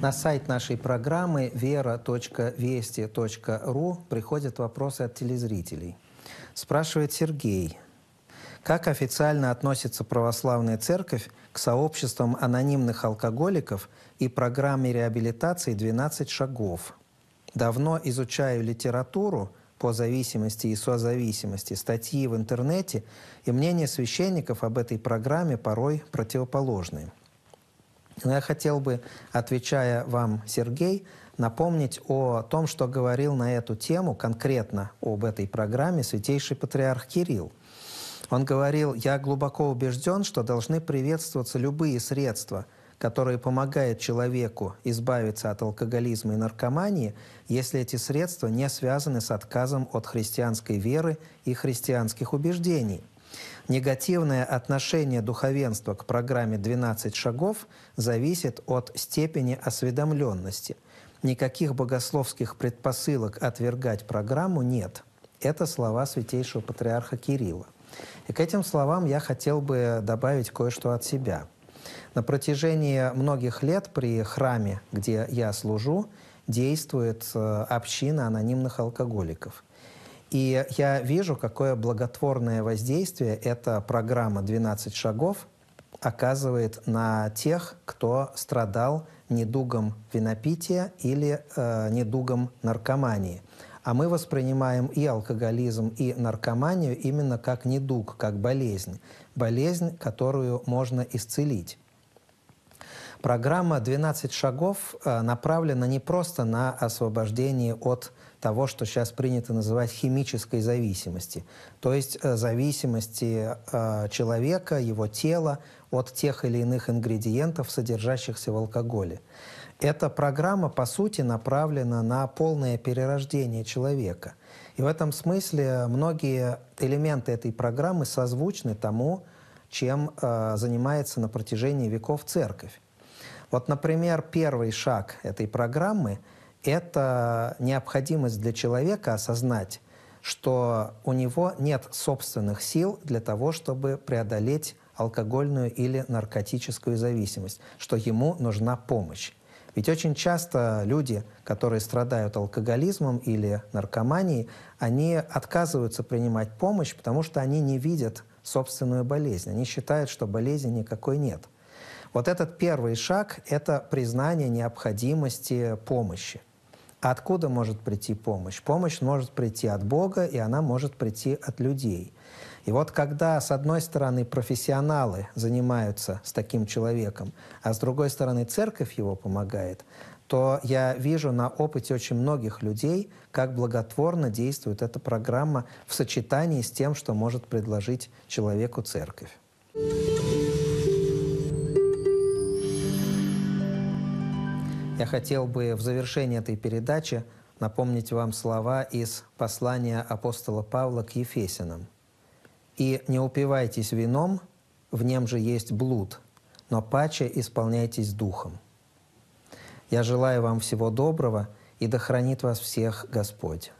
На сайт нашей программы vera.vesti.ru приходят вопросы от телезрителей. Спрашивает Сергей. Как официально относится православная церковь к сообществам анонимных алкоголиков и программе реабилитации «12 шагов»? Давно изучаю литературу по зависимости и созависимости, статьи в интернете, и мнения священников об этой программе порой противоположные – но я хотел бы, отвечая вам, Сергей, напомнить о том, что говорил на эту тему, конкретно об этой программе святейший патриарх Кирилл. Он говорил, я глубоко убежден, что должны приветствоваться любые средства, которые помогают человеку избавиться от алкоголизма и наркомании, если эти средства не связаны с отказом от христианской веры и христианских убеждений – Негативное отношение духовенства к программе «12 шагов» зависит от степени осведомленности. Никаких богословских предпосылок отвергать программу нет. Это слова святейшего патриарха Кирилла. И к этим словам я хотел бы добавить кое-что от себя. На протяжении многих лет при храме, где я служу, действует э, община анонимных алкоголиков – и я вижу, какое благотворное воздействие эта программа «12 шагов» оказывает на тех, кто страдал недугом винопития или э, недугом наркомании. А мы воспринимаем и алкоголизм, и наркоманию именно как недуг, как болезнь. Болезнь, которую можно исцелить. Программа «12 шагов» э, направлена не просто на освобождение от того, что сейчас принято называть химической зависимости, то есть э, зависимости э, человека, его тела от тех или иных ингредиентов, содержащихся в алкоголе. Эта программа, по сути, направлена на полное перерождение человека. И в этом смысле многие элементы этой программы созвучны тому, чем э, занимается на протяжении веков церковь. Вот, например, первый шаг этой программы – это необходимость для человека осознать, что у него нет собственных сил для того, чтобы преодолеть алкогольную или наркотическую зависимость, что ему нужна помощь. Ведь очень часто люди, которые страдают алкоголизмом или наркоманией, они отказываются принимать помощь, потому что они не видят собственную болезнь. Они считают, что болезни никакой нет – вот этот первый шаг – это признание необходимости помощи. Откуда может прийти помощь? Помощь может прийти от Бога, и она может прийти от людей. И вот когда, с одной стороны, профессионалы занимаются с таким человеком, а с другой стороны, церковь его помогает, то я вижу на опыте очень многих людей, как благотворно действует эта программа в сочетании с тем, что может предложить человеку церковь. Я хотел бы в завершении этой передачи напомнить вам слова из послания апостола Павла к Ефесинам. «И не упивайтесь вином, в нем же есть блуд, но паче исполняйтесь духом». Я желаю вам всего доброго, и да хранит вас всех Господь.